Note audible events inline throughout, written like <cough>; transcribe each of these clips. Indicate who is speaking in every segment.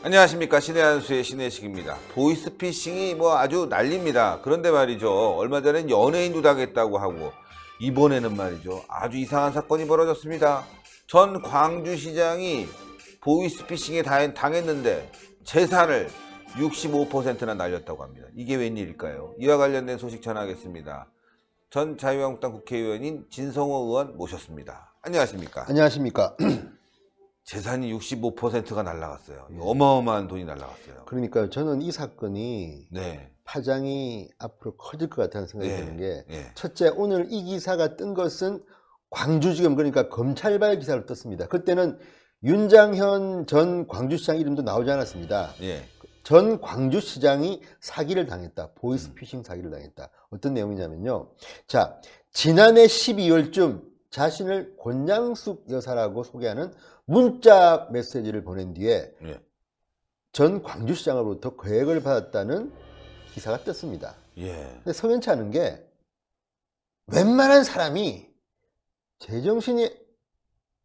Speaker 1: 안녕하십니까 신의 한수의 신의식입니다 보이스피싱이 뭐 아주 난립니다 그런데 말이죠 얼마 전엔 연예인도 당했다고 하고 이번에는 말이죠 아주 이상한 사건이 벌어졌습니다 전 광주시장이 보이스피싱에 당했는데 재산을 65%나 날렸다고 합니다 이게 웬일일까요 이와 관련된 소식 전하겠습니다 전 자유한국당 국회의원인 진성호 의원 모셨습니다 안녕하십니까
Speaker 2: 안녕하십니까 <clears throat>
Speaker 1: 재산이 65%가 날라갔어요. 네.
Speaker 2: 어마어마한 돈이 날라갔어요. 그러니까 저는 이 사건이 네. 파장이 앞으로 커질 것 같다는 생각이 네. 드는 게 네. 첫째 오늘 이 기사가 뜬 것은 광주 지금 그러니까 검찰발 기사를 떴습니다. 그때는 윤장현 전 광주시장 이름도 나오지 않았습니다. 네. 전 광주시장이 사기를 당했다. 보이스피싱 음. 사기를 당했다. 어떤 내용이냐면요. 자 지난해 12월쯤 자신을 권양숙 여사라고 소개하는 문자 메시지를 보낸 뒤에 예. 전 광주시장으로부터 계획을 받았다는 기사가 떴습니다. 예. 근데 석연치 않은 게 웬만한 사람이 제정신이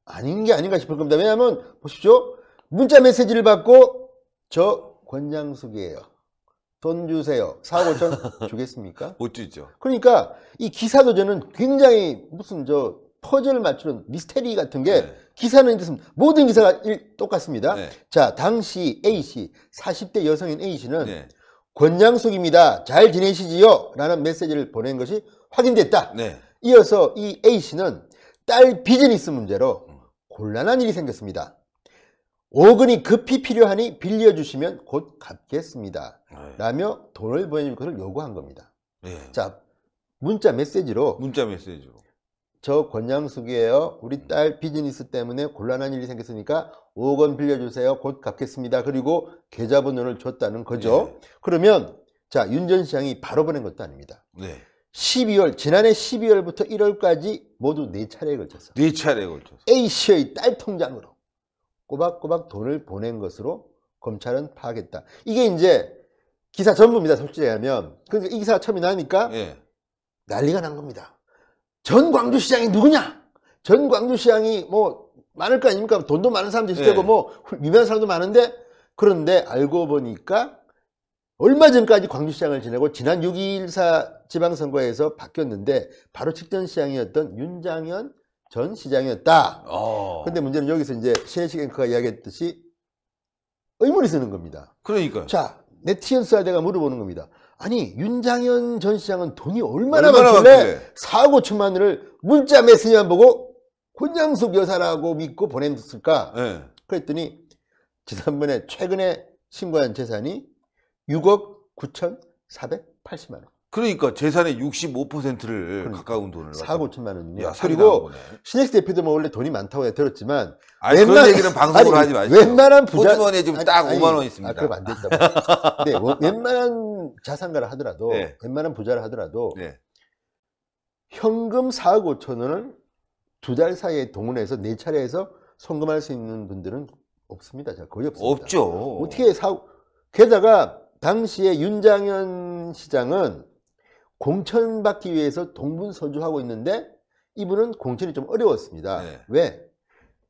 Speaker 2: 아닌 게 아닌가 싶을 겁니다. 왜냐하면 보십시오. 문자 메시지를 받고 저 권양숙이에요. 돈 주세요. 4억 5천 <laughs> 주겠습니까? 못 주죠. 그러니까 이 기사도 저는 굉장히 무슨 저 퍼즐 맞추는 미스테리 같은 게 네. 기사는 있습니 모든 기사가 일, 똑같습니다. 네. 자, 당시 A씨, 40대 여성인 A씨는 네. 권양숙입니다. 잘 지내시지요? 라는 메시지를 보낸 것이 확인됐다. 네. 이어서 이 A씨는 딸 비즈니스 문제로 곤란한 일이 생겼습니다. 5근이 급히 필요하니 빌려주시면 곧 갚겠습니다. 네. 라며 돈을 보내줄 것을 요구한 겁니다. 네. 자, 문자 메시지로 문자 메시지로 저 권양숙이에요. 우리 딸 비즈니스 때문에 곤란한 일이 생겼으니까 5억 원 빌려주세요. 곧 갚겠습니다. 그리고 계좌번호를 줬다는 거죠. 네. 그러면 자 윤 전 시장이 바로 보낸 것도 아닙니다. 네. 12월 지난해 12월부터 1월까지 모두 네 차례에 걸쳐서 네 차례에 걸쳐서 A 씨의 딸 통장으로 꼬박꼬박 돈을 보낸 것으로 검찰은 파악했다. 이게 이제 기사 전부입니다. 솔직히 하면 그러니까 이 기사가 처음이 나니까 네. 난리가 난 겁니다. 전 광주시장이 누구냐? 전 광주시장이 뭐 많을 거 아닙니까? 돈도 많은 사람도 있을 예. 테고 네. 뭐 유명한 사람도 많은데 그런데 알고 보니까 얼마 전까지 광주시장을 지내고 지난 6.24 지방선거에서 바뀌었는데 바로 직전 시장이었던 윤장현 전 시장이었다. 그런데 어. 문제는 여기서 이제 신혜식 앵커가 이야기했듯이 의문이 쓰는 겁니다. 그러니까요. 자, 네티즌 사대가 물어보는 겁니다. 아니 윤장현 전 시장은 돈이 얼마나, 얼마나 많길래 4억 5천만 원을 문자 메시지만 보고 혼장숙 여사라고 믿고 보냈을까? 네. 그랬더니 지난번에 최근에 신고한 재산이 6억 9,480만 원. 그러니까 재산의 65%를 그러니 가까운 돈을 4억 5천만 원이요. 그리고 신익 대표도 뭐 네. 원래 돈이 많다고 들었지만 아니, 웬만... 그런 얘기는 방송으로 아니, 하지 마시고 웬만한 부자 주머니에 지금 딱 아니, 5만 원 아, 있습니다. 아, 그럼 안된다 네, <laughs> 웬만한 자산가를 하더라도 네. 웬만한 부자를 하더라도 네. 현금 4억 5천 원을 두 달 사이에 동원해서 네 차례에서 송금할 수 있는 분들은 없습니다. 거의 없습니다. 없죠. 어떻게 사? 게다가 당시에 윤장현 시장은 공천받기 위해서 동분서주하고 있는데 이분은 공천이 좀 어려웠습니다. 네. 왜?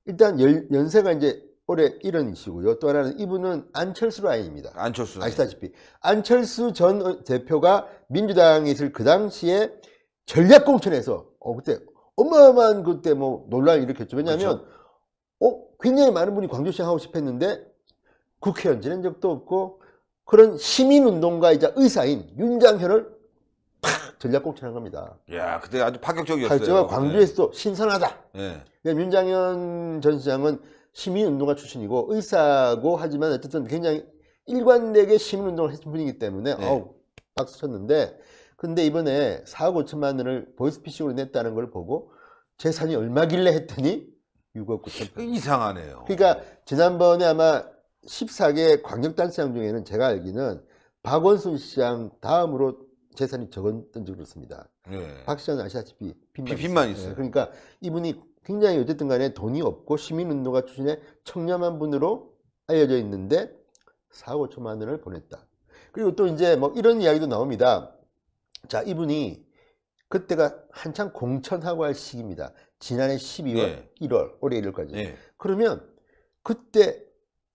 Speaker 2: 일단 연, 세가 이제 올해 1원이시고요. 또 하나는 이분은 안철수 라인입니다. 안철수 라인. 아시다시피 안철수 전 대표가 민주당에 있을 그 당시에 전략 공천에서 어 그때 어마어마한 그때 뭐논란이 일으켰죠. 왜냐하면 그렇죠. 어 굉장히 많은 분이 광주시장 하고 싶었는데 국회의원 지낸 적도 없고 그런 시민운동가이자 의사인 윤장현을 전략공천한 겁니다.
Speaker 1: 야 그때 아주 파격적이었어요. 발제가 아, 광주에서도
Speaker 2: 네. 신선하다. 예. 네. 민장현 전 시장은 시민운동가 출신이고 의사고 하지만 어쨌든 굉장히 일관되게 시민운동을 했던 분이기 때문에 네. 어우 박수 쳤는데 근데 이번에 4억 5천만 원을 보이스피싱으로 냈다는 걸 보고 재산이 얼마길래 했더니 6억 9천 이상하네요. 그러니까 지난번에 아마 14개 광역단체장 중에는 제가 알기는 박원순 시장 다음으로 재산이 적었던지 그렇습니다. 예. 박 씨는 아시다시피 빚만, 빚만 있어요. 예, 있 그러니까 이분이 굉장히 어쨌든 간에 돈이 없고 시민운동가 출신의 청렴한 분으로 알려져 있는데 4, 5천만 원을 보냈다. 그리고 또 이제 뭐 이런 이야기도 나옵니다. 자, 이분이 그때가 한창 공천하고 할 시기입니다. 지난해 12월, 예. 1월, 올해 1월까지. 예. 그러면 그때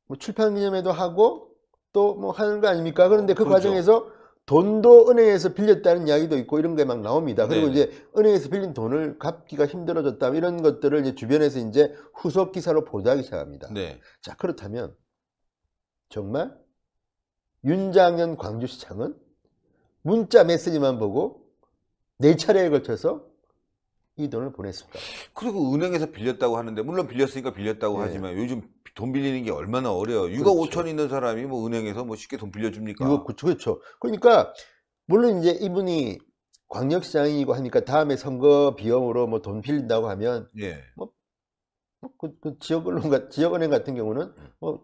Speaker 2: 뭐 출판 기념회도 하고 또 뭐 하는 거 아닙니까? 그런데 그 그렇죠. 과정에서 돈도 은행에서 빌렸다는 이야기도 있고 이런 게 막 나옵니다. 그리고 네. 이제 은행에서 빌린 돈을 갚기가 힘들어졌다 뭐 이런 것들을 이제 주변에서 이제 후속 기사로 보도하기 시작합니다. 네. 자 그렇다면 정말 윤장현 광주시장은 문자 메시지만 보고 네 차례에 걸쳐서 이 돈을 보냈습니다. 그리고 은행에서
Speaker 1: 빌렸다고 하는데 물론 빌렸으니까 빌렸다고 네. 하지만 요즘 돈 빌리는 게 얼마나 어려워. 요 6억 그렇죠. 5천 있는
Speaker 2: 사람이 뭐 은행에서 뭐 쉽게 돈 빌려줍니까? 6억 9천, 그렇죠. 그러니까, 물론 이제 이분이 광역시장이고 하니까 다음에 선거 비용으로 뭐 돈 빌린다고 하면, 예. 뭐, 뭐 그, 그 지역은행, 같, 지역은행 같은 경우는 음. 뭐,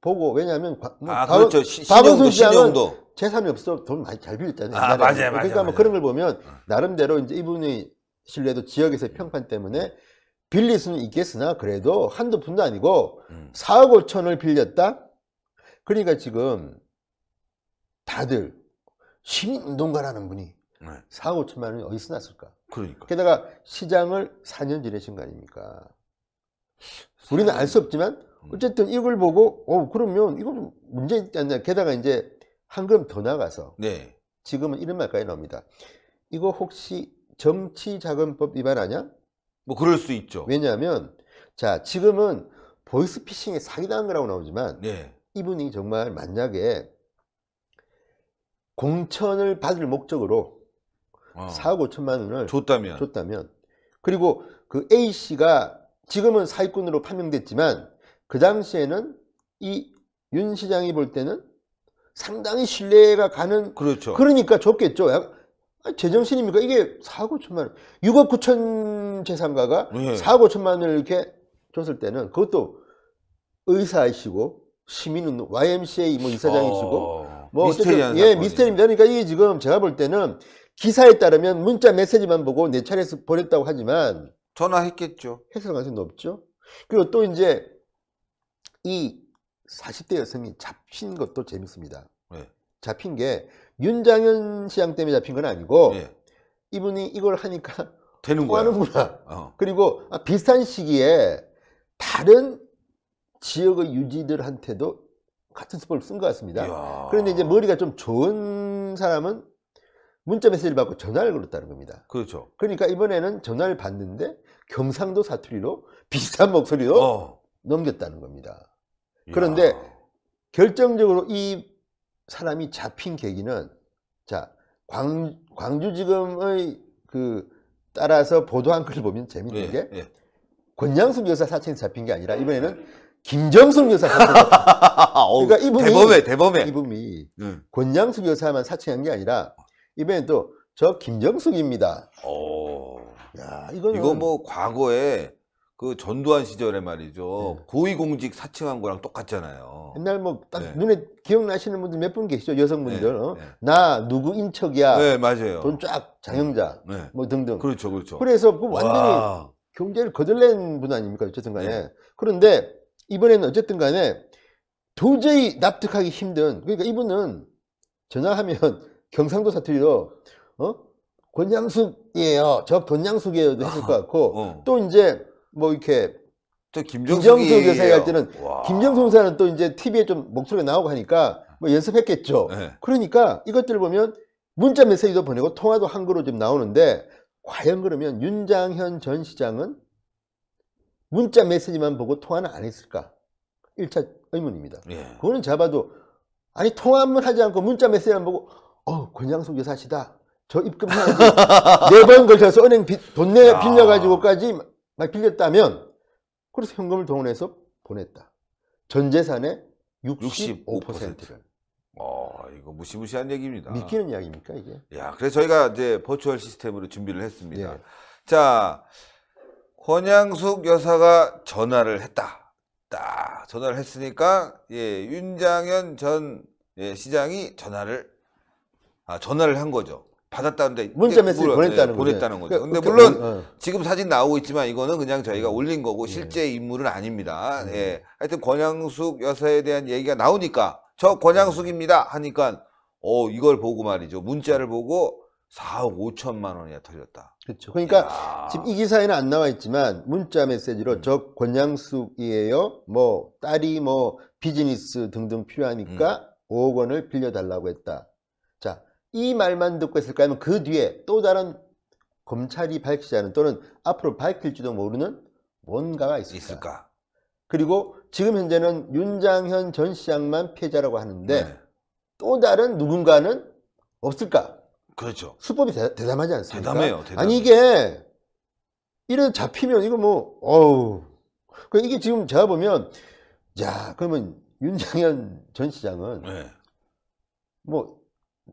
Speaker 2: 보고, 왜냐하면, 뭐 아, 박, 그렇죠. 시, 박원순 시장은 재산이 없어 돈 많이 잘 빌렸잖아요. 아, 맞아요, 맞아요. 그러니까 맞아요. 뭐 그런 걸 보면, 어. 나름대로 이제 이분이 신뢰도 지역에서 평판 때문에 음. 빌릴 수는 있겠으나 그래도 한두 푼도 아니고 음. 4억 5천을 빌렸다? 그러니까 지금 다들 시민운동가라는 분이 네. 4억 5천만 원이 어디서 났을까? 그러니까. 게다가 시장을 4년 지내신 거 아닙니까? 우리는 알 수 없지만 음. 어쨌든 이걸 보고 어 그러면 이건 문제 있지 않냐 게다가 이제 한 걸음 더 나가서 네. 지금은 이런 말까지 나옵니다 이거 혹시 정치자금법 위반 아냐 뭐 그럴 수 있죠. 왜냐하면 자 지금은 보이스피싱에 사기당한 거라고 나오지만 네. 이분이 정말 만약에 공천을 받을 목적으로 어. 4억 5천만 원을 줬다면 줬다면 그리고 그 A 씨가 지금은 사기꾼으로 판명됐지만 그 당시에는 이 윤 시장이 볼 때는 상당히 신뢰가 가는 그렇죠. 그러니까 줬겠죠. 아, 제정신입니까? 이게 4억 5천만 원. 6억 9천 재산가가 예. 4억 5천만 원을 이렇게 줬을 때는 그것도 의사이시고 시민은 YMCA 뭐 이사장이시고 어, 뭐 어쨌든 예 미스테리입니다. 그러니까 이게 지금 제가 볼 때는 기사에 따르면 문자 메시지만 보고 내 차례에서 보냈다고 하지만 전화했겠죠. 했을 가능성이 높죠. 그리고 또 이제 이 40대 여성이 잡힌 것도 재밌습니다. 네. 잡힌 게 윤장현 시장 때문에 잡힌 건 아니고 예. 이분이 이걸 하니까 되는 거야. 구나 어. 그리고 아, 비슷한 시기에 다른 지역의 유지들한테도 같은 수법을 쓴것 같습니다. 이야. 그런데 이제 머리가 좀 좋은 사람은 문자 메시지를 받고 전화를 걸었다는 겁니다. 그렇죠. 그러니까 이번에는 전화를 받는데 경상도 사투리로 비슷한 목소리로 어. 넘겼다는 겁니다. 이야. 그런데 결정적으로 이 사람이 잡힌 계기는 자 광, 광주지금의그 따라서 보도한 글을 보면 재밌는 예, 게 예, 권양숙 여사 사칭 잡힌 게 아니라 이번에는 김정숙 여사 사칭 <laughs> 그러니까 이분이 대범해 대범해 이분이 음. 권양숙 여사만 사칭한 게 아니라 이번엔 또 저 김정숙입니다. 오. 어. 야 이거는 이거 뭐 과거에
Speaker 1: 그 전두환 시절에 말이죠. 네. 고위공직 사칭한 거랑 똑같잖아요.
Speaker 2: 옛날 뭐딱 네. 눈에 기억나시는 분들 몇 분 계시죠? 여성분들. 네, 어? 네. 나 누구 인척이야. 네, 맞아요. 돈쫙 장영자 네. 네. 뭐 등등. 그렇죠, 그렇죠. 그래서 그 완전히 와. 경제를 거절낸분 아닙니까? 어쨌든 간에. 네. 그런데 이번에는 어쨌든 간에 도저히 납득하기 힘든 그러니까 이분은 전화하면 <laughs> 경상도 사투리로 어? 권양숙이에요. 저돈양숙이에요 했을 것 아, 같고 어. 또 이제 뭐 이렇게 또 김정숙이... 김정숙 여사에 갈 때는 와. 김정숙 사는 또 이제 TV에 좀 목소리가 나오고 하니까 뭐 연습했겠죠. 네. 그러니까 이것들 보면 문자 메시지도 보내고 통화도 한글로 좀 나오는데 과연 그러면 윤장현 전 시장은 문자 메시지만 보고 통화는 안 했을까? 1차 의문입니다. 예. 그거는 잡아도 아니 통화 만 하지 않고 문자 메시지만 보고 어 권양숙 교사시다저 입금해야지. <laughs> 네번 걸쳐서 은행 빚, 돈내 빌려가지고까지 막 빌렸다면 그래서 현금을 동원해서 보냈다. 전 재산의 65%를.
Speaker 1: 어, 이거 무시무시한 얘기입니다. 믿기는
Speaker 2: 이야기입니까 이게? 야, 그래서
Speaker 1: 저희가 이제 버추얼 시스템으로 준비를 했습니다. 예. 자, 권양숙 여사가 전화를 했다. 딱 전화를 했으니까 예, 윤장현 전 예, 시장이 전화를 아, 전화를 한 거죠. 받았다는데 문자 메시지 보냈다는, 네, 보냈다는 거죠. 그런데 그러니까, 물론 뭐, 어. 지금 사진 나오고 있지만 이거는 그냥 저희가 음. 올린 거고 실제 음. 인물은 아닙니다. 음. 예. 네. 하여튼 권양숙 여사에 대한 얘기가 나오니까 저 권양숙입니다 하니까 어 이걸 보고 말이죠. 문자를 보고
Speaker 2: 4억 5천만 원이나 털렸다 그렇죠. 그러니까 야. 지금 이 기사에는 안 나와 있지만 문자 메시지로 음. 저 권양숙이에요. 뭐 딸이 뭐 비즈니스 등등 필요하니까 음. 5억 원을 빌려달라고 했다. 이 말만 듣고 있을까 하면 그 뒤에 또 다른 검찰이 밝히지 않은 또는 앞으로 밝힐지도 모르는 뭔가가 있을까? 있을까? 그리고 지금 현재는 윤장현 전 시장만 피해자라고 하는데 네. 또 다른 누군가는 없을까? 그렇죠. 수법이 대, 담하지 않습니까? 대담해요. 대담 아니 이게 이런서 잡히면 이거 뭐 어우 그 이게 지금 제가 보면 야 그러면 윤장현 전 시장은 네. 뭐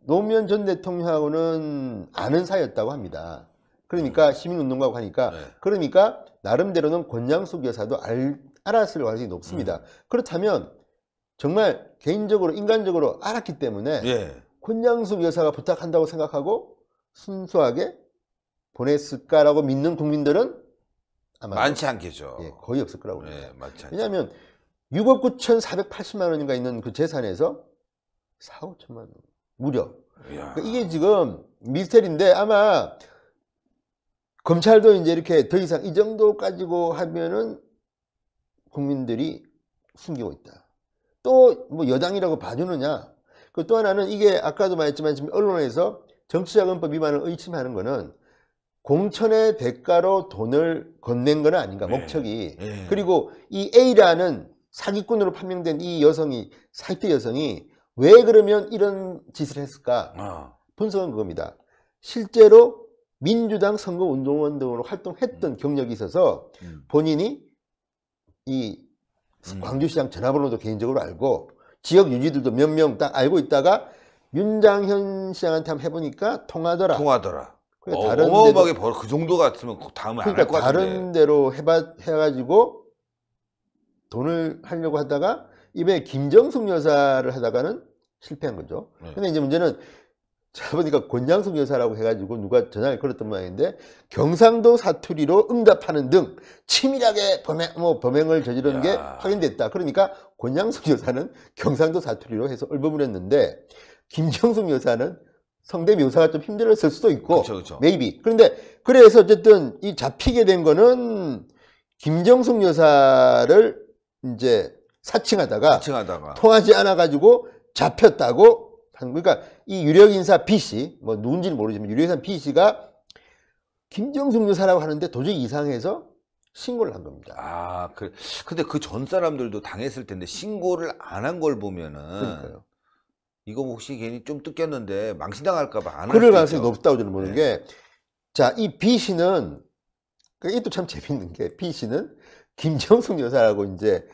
Speaker 2: 노무현 전 대통령하고는 아는 사이였다고 합니다. 그러니까 음. 시민운동가고 하니까 네. 그러니까 나름대로는 권양숙 여사도 알, 알았을 가능성이 높습니다. 음. 그렇다면 정말 개인적으로 인간적으로 알았기 때문에 예. 권양숙 여사가 부탁한다고 생각하고 순수하게 보냈을까라고 믿는 국민들은 아마 많지 않겠죠. 예, 거의 없을 거라고 예, 봅니다. 예, 왜냐하면 6억 9,480만 원인가 있는 그 재산에서 4억 5천만 원. 무려. 그러니까 이게 지금 미스터리인데 아마 검찰도 이제 이렇게 더 이상 이 정도 까지고 하면은 국민들이 숨기고 있다. 또 뭐 여당이라고 봐주느냐. 그 또 하나는 이게 아까도 말했지만 지금 언론에서 정치자금법 위반을 의심하는 거는 공천의 대가로 돈을 건넨 건 아닌가 네. 목적이 네. 그리고 이 A라는 사기꾼으로 판명된 이 여성이 사이트 여성이 왜 그러면 이런 짓을 했을까? 아. 분석은 그겁니다. 실제로 민주당 선거운동원 등으로 활동했던 음. 경력이 있어서 음. 본인이 이 음. 광주시장 전화번호도 개인적으로 알고 지역 유지들도 몇 명 딱 알고 있다가 윤장현 시장한테 한번 해보니까 통하더라. 통하더라. 그러니까 어, 다른 어마어마하게 벌,
Speaker 1: 그 정도 같으면 그 다음에 그러니까 안할 것 같은데. 다른
Speaker 2: 데로 해봐, 해가지고 돈을 하려고 하다가 입에 김정숙 여사를 하다가는 실패한 거죠. 네. 근데 이제 문제는 잡으니까 권장숙 여사라고 해가지고 누가 전화를 걸었던 모양인데 경상도 사투리로 응답하는 등 치밀하게 범행, 뭐 범행을 저지른 게 확인됐다. 그러니까 권장숙 여사는 경상도 사투리로 해서 얼버무렸는데 김정숙 여사는 성대 묘사가 좀 힘들었을 수도 있고 그쵸, 그쵸. 메이비 그런데 그래서 어쨌든 이 잡히게 된 거는 김정숙 여사를 이제 사칭하다가, 사칭하다가. 통하지 않아가지고 잡혔다고 그러니까 이 유력인사 B씨, 뭐 누군지는 모르지만 유력인사 B씨가 김정숙 여사라고 하는데 도저히 이상해서 신고를 한 겁니다.
Speaker 1: 아, 그, 근데 그 전 사람들도 당했을 텐데 신고를 안 한 걸 보면은. 그러니까요. 이거 뭐 혹시 괜히 좀 뜯겼는데 망신당할까봐 안 그럴 가능성이
Speaker 2: 높다고 저는 보는 네. 게, 자, 이 B씨는, 그러니까 이게 또참 재밌는 게, B씨는 김정숙 여사라고 이제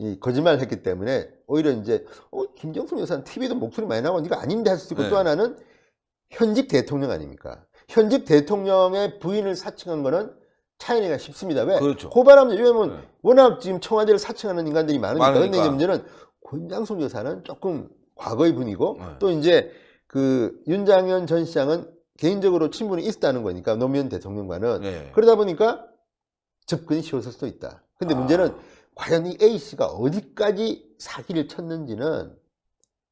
Speaker 2: 이 거짓말을 했기 때문에 오히려 이제 어, 김정숙 여사는 TV도 목소리 많이 나고 니가 아닌데 할 수도 있고 네. 또 하나는 현직 대통령 아닙니까? 현직 대통령의 부인을 사칭한 거는 차이가 쉽습니다. 왜? 그렇죠. 고발하면 그 왜냐면 뭐 네. 워낙 지금 청와대를 사칭하는 인간들이 많으니까. 많으 근데 이제 문제는 권장숙 여사는 조금 과거의 분이고 네. 또 이제 그 윤장현 전 시장은 개인적으로 친분이 있었다는 거니까 노무현 대통령과는 네. 그러다 보니까 접근이 쉬웠을 수도 있다. 근데 아. 문제는 과연 이 A씨가 어디까지 사기를 쳤는지는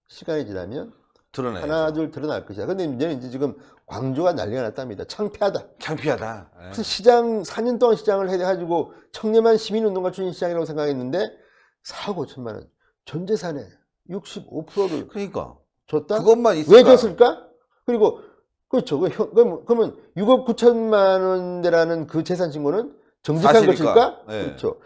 Speaker 2: 시간이 지나면 드러나요. 하나 둘 드러날 것이다. 근데 문제는 이제 지금 광주가 난리가 났답니다. 창피하다. 창피하다. 그 시장 4년 동안 시장을 해가지고 청렴한 시민운동가 주인 시장이라고 생각했는데 4억 5천만 원 전 재산에 65%를 그러니까 줬다. 그것만 있을까? 왜 줬을까? 그리고 그렇죠. 그 그럼, 그러면 6억 9천만 원대라는 그 재산 신고는 정직한 사실일까? 것일까? 네. 그렇죠.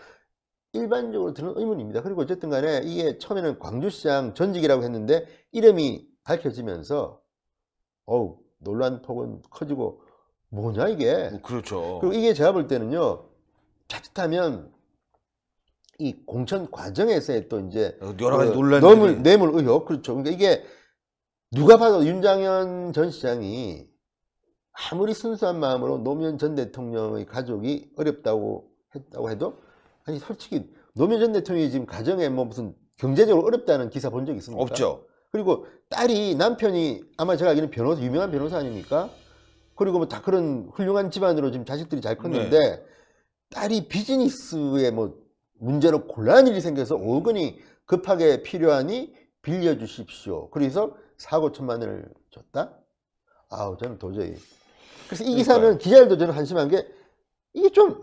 Speaker 2: 일반적으로 드는 의문입니다. 그리고 어쨌든 간에 이게 처음에는 광주시장 전직이라고 했는데 이름이 밝혀지면서 어우 논란 폭은 커지고 뭐냐 이게 뭐
Speaker 1: 그렇죠. 그리고
Speaker 2: 이게 제가 볼 때는요 자칫하면 이 공천 과정에서의 또 이제 어, 여러 가지 그 논란 뇌물, 뇌물 의혹 그렇죠. 그러니까 이게 누가 봐도 윤장현 전 시장이 아무리 순수한 마음으로 노무현 전 대통령의 가족이 어렵다고 했다고 해도 아니 솔직히 노무현 전 대통령이 지금 가정에 뭐 무슨 경제적으로 어렵다는 기사 본 적 있습니까? 없죠. 그리고 딸이 남편이 아마 제가 알기로는 변호사 유명한 변호사 아닙니까? 그리고 뭐 다 그런 훌륭한 집안으로 지금 자식들이 잘 컸는데 네. 딸이 비즈니스에 뭐 문제로 곤란한 일이 생겨서 5억 원이 급하게 필요하니 빌려주십시오. 그래서 4억 5천만 원을 줬다? 아우 저는 도저히. 그래서 이 그러니까요. 기사는 기자들도 저는 한심한 게 이게 좀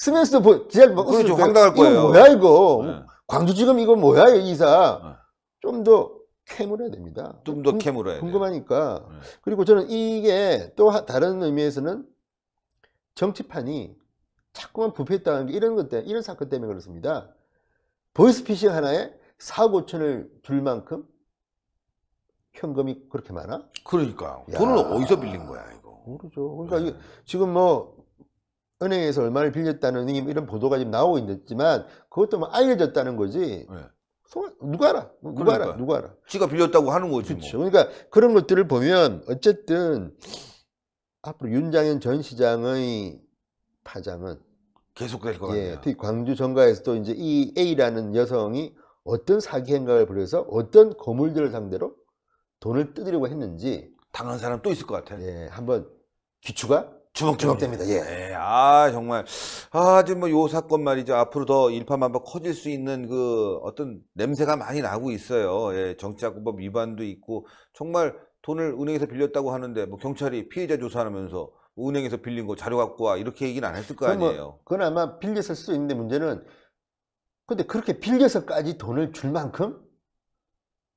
Speaker 2: 쓰면서도 보, 지랄 막 뭐, 그렇죠, 웃을 그러니까 황당할 거예요. 이거 뭐야 이거. 네. 광주지금 이거 뭐야 이사. 이 네. 좀더 캐물어야 됩니다. 좀 더 캐물어야 궁금하니까. 네. 그리고 저는 이게 또 다른 의미에서는 정치판이 자꾸만 부패했다는 게 이런 것때 이런 사건 때문에 그렇습니다. 보이스피싱 하나에 4, 5천을 줄 만큼 현금이 그렇게 많아? 그러니까. 돈을 어디서 빌린 거야, 이거. 모르죠. 그러니까 네. 지금 뭐 은행에서 얼마를 빌렸다는 이런 보도가 지금 나오고 있지만 그것도 뭐 알려졌다는 거지. 네. 예. 누가 알아? 누가 그러니까. 알아? 누가 알아? 지가 빌렸다고 하는 거지. 뭐. 그렇죠. 뭐. 그러니까 그런 것들을 보면 어쨌든 앞으로 윤장현 전 시장의 파장은 계속될 것 같아요. 예, 특히 광주 정가에서도 이제 이 A라는 여성이 어떤 사기 행각을 벌여서 어떤 거물들을 상대로 돈을 뜯으려고 했는지 당한 사람 또 있을 것 같아요. 예, 한번 기추가 주먹주먹됩니다. 예. 네,
Speaker 1: 아 정말 아 지금 뭐요 사건 말이죠 앞으로 더 일파만파 커질 수 있는 그 어떤 냄새가 많이 나고 있어요. 예, 정치자금법 위반도 있고 정말 돈을 은행에서 빌렸다고 하는데 뭐 경찰이 피해자 조사하면서 은행에서 빌린 거 자료 갖고 와 이렇게 얘기는 안 했을 거 뭐 아니에요. 뭐,
Speaker 2: 그건 아마 빌렸을 수 있는데 문제는 근데 그렇게 빌려서까지 돈을 줄 만큼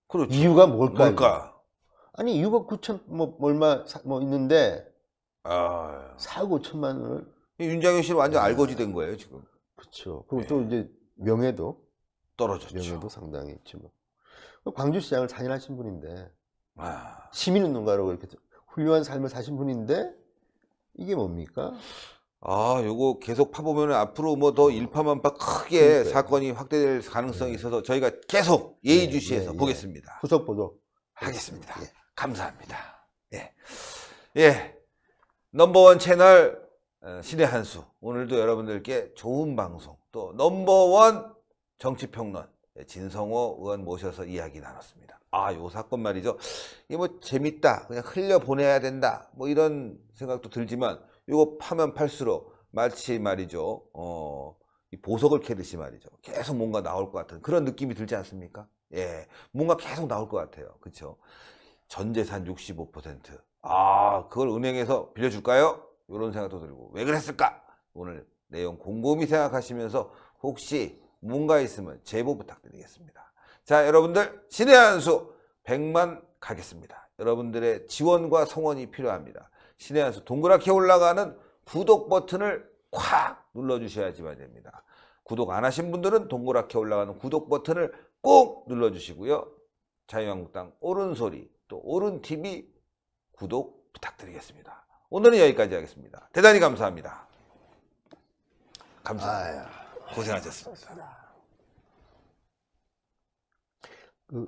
Speaker 2: 그렇죠. 이유가 뭘까요? 뭘까? 아니 이유가 9천 뭐 얼마 사, 뭐 있는데 아. 4억 5천만 원을. 윤장현 씨는 완전 네. 알거지 된 거예요, 지금. 그렇죠. 그리고 네. 또 이제 명예도 떨어졌죠. 명예도 상당히 지금 그 광주시장을 사일하신 분인데 아. 시민운동가로 이렇게 훌륭한 삶을 사신 분인데 이게 뭡니까? 아, 요거 계속 파보면
Speaker 1: 앞으로 뭐더 아. 일파만파 크게 그 사건이 확대될 가능성이 네. 있어서 저희가 계속 네, 네, 예의주시해서 네, 네, 보겠습니다.
Speaker 2: 후속 보도 하겠습니다. 예.
Speaker 1: 감사합니다. 예. 예. 넘버원 채널 신의 어, 한수 오늘도 여러분들께 좋은 방송 또 넘버원 정치평론 진성호 의원 모셔서 이야기 나눴습니다. 아, 요 사건 말이죠. 이게 뭐 재밌다. 그냥 흘려 보내야 된다. 뭐 이런 생각도 들지만 요거 파면 팔수록 마치 말이죠. 어, 이 보석을 캐듯이 말이죠. 계속 뭔가 나올 것 같은 그런 느낌이 들지 않습니까? 예. 뭔가 계속 나올 것 같아요. 그렇죠? 전 재산 65%, 아, 그걸 은행에서 빌려줄까요? 이런 생각도 들고 왜 그랬을까? 오늘 내용 곰곰이 생각하시면서 혹시 뭔가 있으면 제보 부탁드리겠습니다. 자, 여러분들 신의 한수 100만 가겠습니다. 여러분들의 지원과 성원이 필요합니다. 신의 한수 동그랗게 올라가는 구독 버튼을 콱 눌러주셔야지만 됩니다. 구독 안 하신 분들은 동그랗게 올라가는 구독 버튼을 꼭 눌러주시고요. 자유한국당 옳은 소리 또 옳은 TV 구독 부탁드리겠습니다. 오늘은 여기까지 하겠습니다. 대단히 감사합니다. 감사합니다. 고생하셨습니다. 그...